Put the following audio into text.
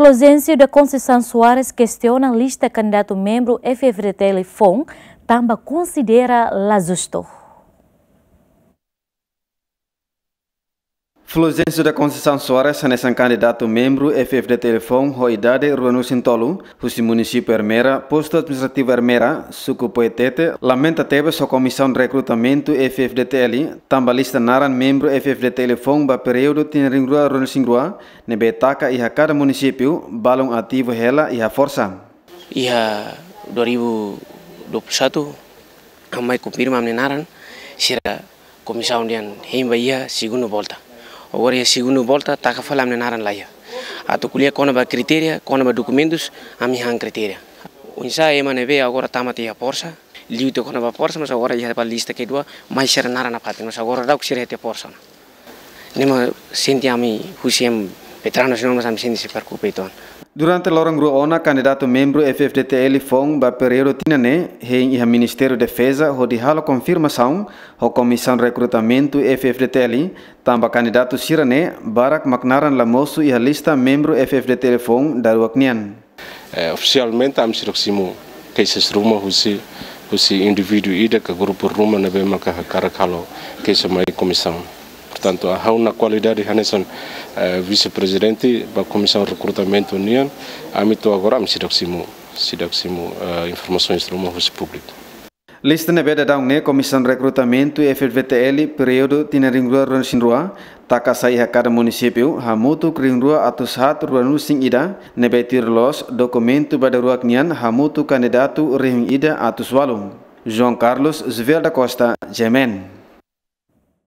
Florencio da Conceição Soares questiona a lista candidato membro FFRTL-FON, também considera la Fulgêncio da Conceição Soares, é nesse candidato membro é FFD Telefone, Roidade Ruano Sintolo, o município Hermera, posto administrativo Hermera, Suco Poetete, lamenta teve sua comissão de recrutamento é FFDTL, tambalista naran membro FFD Telefone, ba período Tineringrua Ruano Singrua, nebetaca e a cada município, balão ativo rela e a força. E a 2021, a mais confirma naran, será comissão de Hembaia, segunda volta. Ya e agora é a segunda volta, está a falar na laia. A tu colher com a critéria, com a documentos, a minha critéria. O ensaio é maneve agora está a matar a ya força. Liu te com a mas agora já para ya a lista que dua, mais será na parte, mas agora dá o que a Nema senti a mim, Petrano si non sam sindisi par kupeiton. Durante l'ora gruona, candidato membro FFDTL Fong ba período tinane, hein iha Ministério Defesa ho dihalo confirmação ho Comissão de tamba candidato sirane barak maknaran lamosu iha lista membro FFDTL Fong nian. É, eh, oficialmente am siroksimu, que rumo husi husi individu ida ke grupo rumo nebe bem makahakarakalo que chama comissão. Portanto, há uma qualidade hanesan eh, vice-presidente da Comissão de Recrutamento União, âmbito agora, me sidaksimu, sidaksimu eh, informações do mundo público. Lista nebe da dangne Comissão de Recrutamento e FVTL período tinaringrua ronsinrua takasai hakar município hamutu kringrua atus hat ruanu sing ida nebe tirlos documento badaruaknian hamutu candidato ring ida atus walum João Carlos Zver Costa, Jemen.